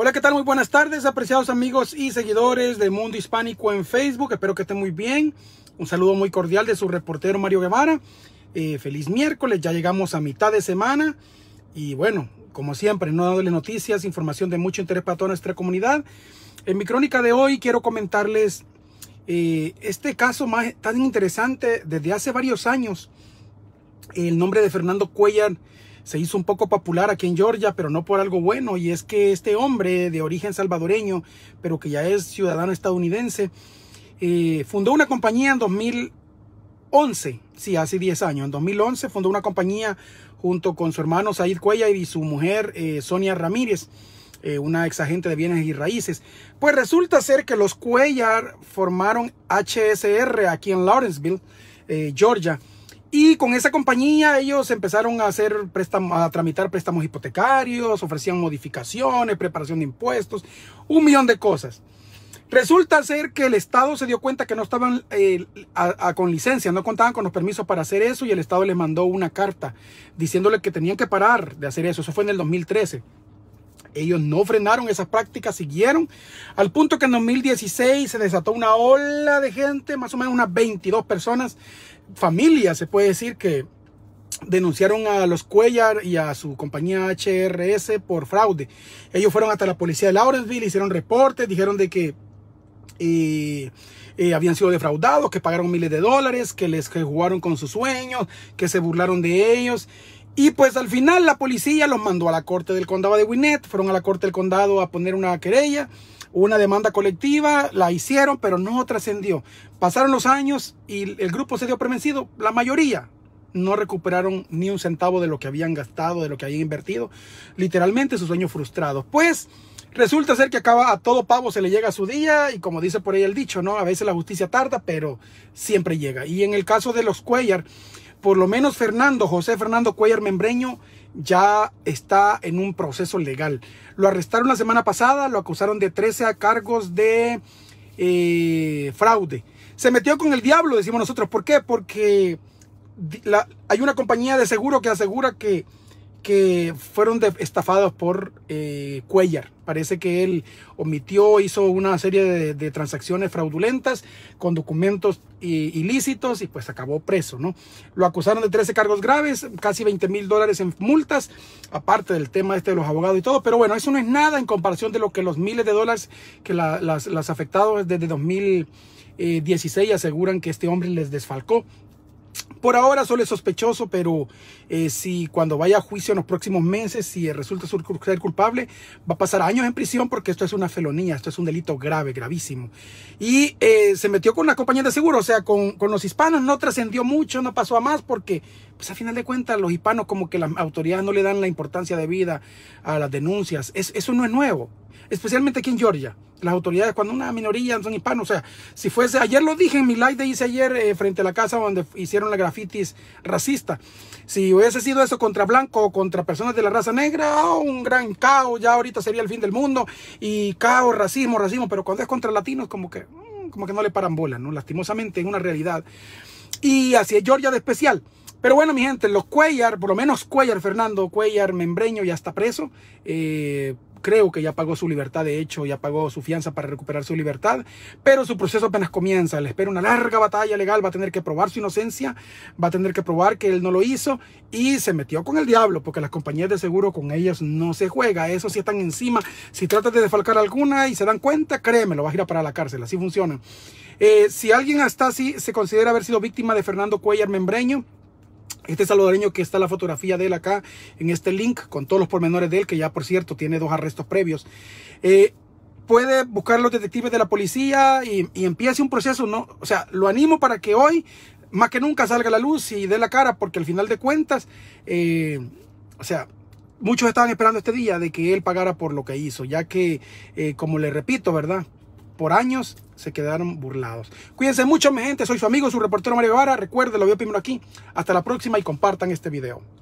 Hola, ¿qué tal? Muy buenas tardes, apreciados amigos y seguidores de Mundo Hispánico en Facebook. Espero que estén muy bien. Un saludo muy cordial de su reportero Mario Guevara. Eh, feliz miércoles, ya llegamos a mitad de semana. Y bueno, como siempre, no dándole noticias, información de mucho interés para toda nuestra comunidad. En mi crónica de hoy quiero comentarles eh, este caso más, tan interesante desde hace varios años. El nombre de Fernando Cuellar se hizo un poco popular aquí en Georgia, pero no por algo bueno, y es que este hombre de origen salvadoreño, pero que ya es ciudadano estadounidense, eh, fundó una compañía en 2011, sí, hace 10 años, en 2011 fundó una compañía junto con su hermano Said Cuellar y su mujer eh, Sonia Ramírez. Eh, una ex agente de bienes y raíces. Pues resulta ser que los Cuellar formaron HSR aquí en Lawrenceville, Georgia. Y con esa compañía ellos empezaron a hacer a tramitar préstamos hipotecarios, ofrecían modificaciones, preparación de impuestos, un millón de cosas. Resulta ser que el Estado se dio cuenta que no estaban eh, con licencia, no contaban con los permisos para hacer eso y el Estado les mandó una carta diciéndole que tenían que parar de hacer eso. Eso fue en el 2013. Ellos no frenaron esas prácticas, siguieron, al punto que en 2016 se desató una ola de gente, más o menos unas 22 personas, familias, se puede decir que denunciaron a los Cuellar y a su compañía HRS por fraude. Ellos fueron hasta la policía de Lawrenceville, hicieron reportes, dijeron de que eh, eh, habían sido defraudados, que pagaron miles de dólares, que les jugaron con sus sueños, que se burlaron de ellos. Y pues al final la policía los mandó a la corte del condado de Winnet, fueron a la corte del condado a poner una querella, una demanda colectiva, la hicieron, pero no trascendió. Pasaron los años y el grupo se dio prevencido, la mayoría, no recuperaron ni un centavo de lo que habían gastado, de lo que habían invertido. Literalmente sus sueños frustrados. Pues resulta ser que acaba a todo pavo se le llega su día y como dice por ahí el dicho, ¿no? A veces la justicia tarda, pero siempre llega. Y en el caso de los Cuellar, por lo menos Fernando, José Fernando Cuellar Membreño, ya está en un proceso legal. Lo arrestaron la semana pasada, lo acusaron de 13 cargos de eh, fraude. Se metió con el diablo, decimos nosotros. ¿Por qué? Porque hay una compañía de seguro que asegura que que fueron estafados por eh, Cuellar. Parece que él omitió, hizo una serie de, transacciones fraudulentas con documentos ilícitos y pues acabó preso, ¿no? Lo acusaron de 13 cargos graves, casi 20 mil dólares en multas, aparte del tema este de los abogados y todo, pero bueno, eso no es nada en comparación de lo que los miles de dólares que las, las afectados desde 2016 eh, aseguran que este hombre les desfalcó por ahora solo es sospechoso, pero eh, si cuando vaya a juicio en los próximos meses, si resulta ser culpable, va a pasar años en prisión porque esto es una felonía, esto es un delito grave, gravísimo. Y eh, se metió con una compañía de seguro, o sea, con, los hispanos no trascendió mucho, no pasó a más porque, pues a final de cuentas, los hispanos como que las autoridades no le dan la importancia de vida a las denuncias. eso no es nuevo especialmente aquí en Georgia. Las autoridades, cuando una minoría son hispanos, o sea, si fuese, ayer lo dije en mi live de hice ayer eh, frente a la casa donde hicieron la grafitis racista. Si hubiese sido eso contra blanco o contra personas de la raza negra, oh, un gran caos, ya ahorita sería el fin del mundo y caos, racismo, racismo, pero cuando es contra latinos, como que, mm, como que no le paran bola, ¿no? Lastimosamente, es una realidad. Y así es Georgia de especial. Pero bueno, mi gente, los Cuellar, por lo menos Cuellar, Fernando, Cuellar, Membreño, ya está preso. Eh, creo que ya pagó su libertad, de hecho, ya pagó su fianza para recuperar su libertad, pero su proceso apenas comienza, le espera una larga batalla legal, va a tener que probar su inocencia, va a tener que probar que él no lo hizo y se metió con el diablo, porque las compañías de seguro con ellas no se juega, eso sí están encima, si trata de desfalcar alguna y se dan cuenta, créeme, lo vas a ir a la cárcel, así funciona. Eh, si alguien hasta así se considera haber sido víctima de Fernando Cuellar Membreño, este salvadoreño que está la fotografía de él acá en este link con todos los pormenores de él, que ya por cierto tiene dos arrestos previos. Eh, puede buscar a los detectives de la policía y, empiece un proceso, ¿no? O sea, lo animo para que hoy, más que nunca, salga la luz y dé la cara, porque al final de cuentas, eh, o sea, muchos estaban esperando este día de que él pagara por lo que hizo, ya que, eh, como le repito, ¿verdad? por años se quedaron burlados. Cuídense mucho, mi gente. Soy su amigo, su reportero Mario Guevara. Recuerde, lo veo primero aquí. Hasta la próxima y compartan este video.